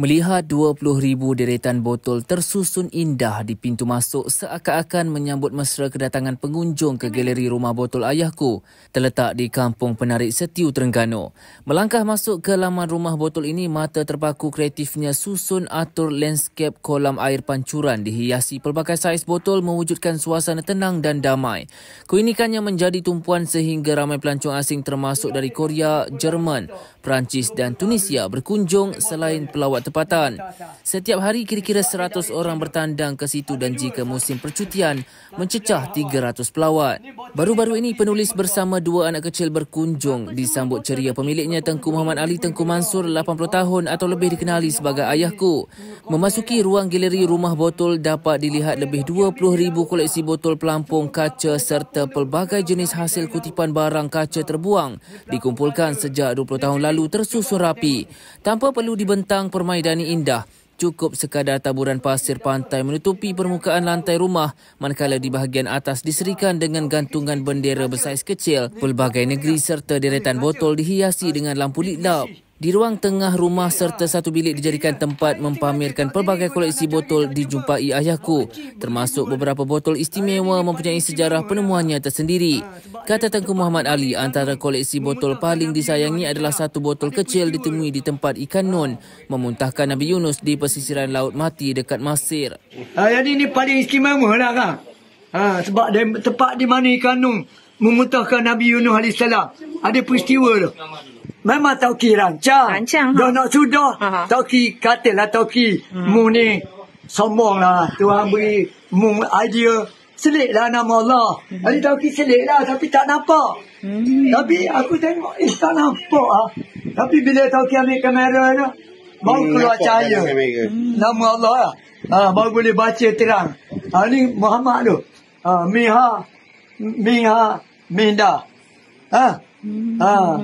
Melihat 20,000 deretan botol tersusun indah di pintu masuk seakan-akan menyambut mesra kedatangan pengunjung ke galeri rumah botol ayahku terletak di kampung penarik Setiu Terengganu. Melangkah masuk ke laman rumah botol ini mata terpaku kreatifnya susun atur landscape kolam air pancuran dihiasi pelbagai saiz botol mewujudkan suasana tenang dan damai. Keunikannya menjadi tumpuan sehingga ramai pelancong asing termasuk dari Korea, Jerman, Perancis dan Tunisia berkunjung selain pelawat tempatan. Setiap hari kira-kira 100 orang bertandang ke situ dan jika musim percutian mencecah 300 pelawat. Baru-baru ini penulis bersama dua anak kecil berkunjung disambut ceria pemiliknya Tengku Muhammad Ali Tengku Mansur 80 tahun atau lebih dikenali sebagai ayahku. Memasuki ruang galeri rumah botol dapat dilihat lebih 20,000 koleksi botol pelampung kaca serta pelbagai jenis hasil kutipan barang kaca terbuang dikumpulkan sejak 20 tahun lalu tersusun rapi. Tanpa perlu dibentang permainan sungai Dani Indah cukup sekadar taburan pasir pantai menutupi permukaan lantai rumah manakala di bahagian atas diserikan dengan gantungan bendera bersaiz kecil pelbagai negeri serta deretan botol dihiasi dengan lampu litlap di ruang tengah rumah serta satu bilik dijadikan tempat mempamerkan pelbagai koleksi botol dijumpai ayahku, termasuk beberapa botol istimewa mempunyai sejarah penemuannya tersendiri. Kata Tengku Muhammad Ali, antara koleksi botol paling disayangi adalah satu botol kecil ditemui di tempat ikan nun, memuntahkan Nabi Yunus di pesisiran Laut Mati dekat Masir. Ha, ah, jadi ini paling istimewa lah kan? Ha, sebab tempat di mana ikan nun memutahkan Nabi Yunus AS. Ada peristiwa tu. Memang Toki rancang. Rancang. Ha. Dah ha? nak sudah. Aha. Ha, Toki katilah Toki. Hmm. Mu ni sombong lah. Tuhan beri mu idea. Selik lah nama Allah. Hmm. Ali Toki selik lah, Tapi tak nampak. Hmm. Tapi aku tengok. Eh tak nampak lah. Tapi bila Toki ambil kamera tu. Baru kan hmm, keluar cahaya. Nama Allah lah. Ah, Ha, baru boleh baca terang. Ha, ni Muhammad tu. Ha, Miha. Miha. 没得，啊啊。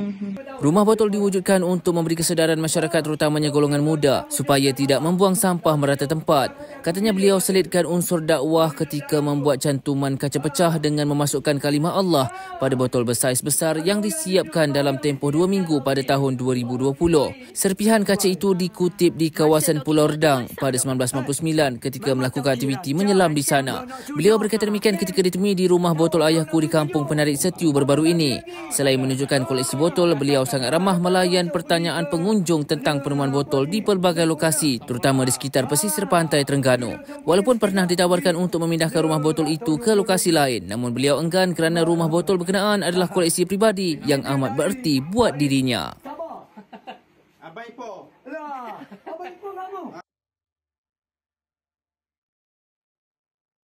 Rumah botol diwujudkan untuk memberi kesedaran masyarakat terutamanya golongan muda supaya tidak membuang sampah merata tempat. Katanya beliau selitkan unsur dakwah ketika membuat cantuman kaca pecah dengan memasukkan kalimah Allah pada botol bersaiz besar yang disiapkan dalam tempoh dua minggu pada tahun 2020. Serpihan kaca itu dikutip di kawasan Pulau Redang pada 1999 ketika melakukan aktiviti menyelam di sana. Beliau berkata demikian ketika ditemui di rumah botol ayahku di kampung penarik setiu berbaru ini. Selain menunjukkan koleksi botol, beliau sangat ramah melayan pertanyaan pengunjung tentang penemuan botol di pelbagai lokasi, terutama di sekitar pesisir pantai Terengganu. Walaupun pernah ditawarkan untuk memindahkan rumah botol itu ke lokasi lain, namun beliau enggan kerana rumah botol berkenaan adalah koleksi pribadi yang amat bererti buat dirinya. Abai Ipoh. Lah, Abai Ipoh kamu.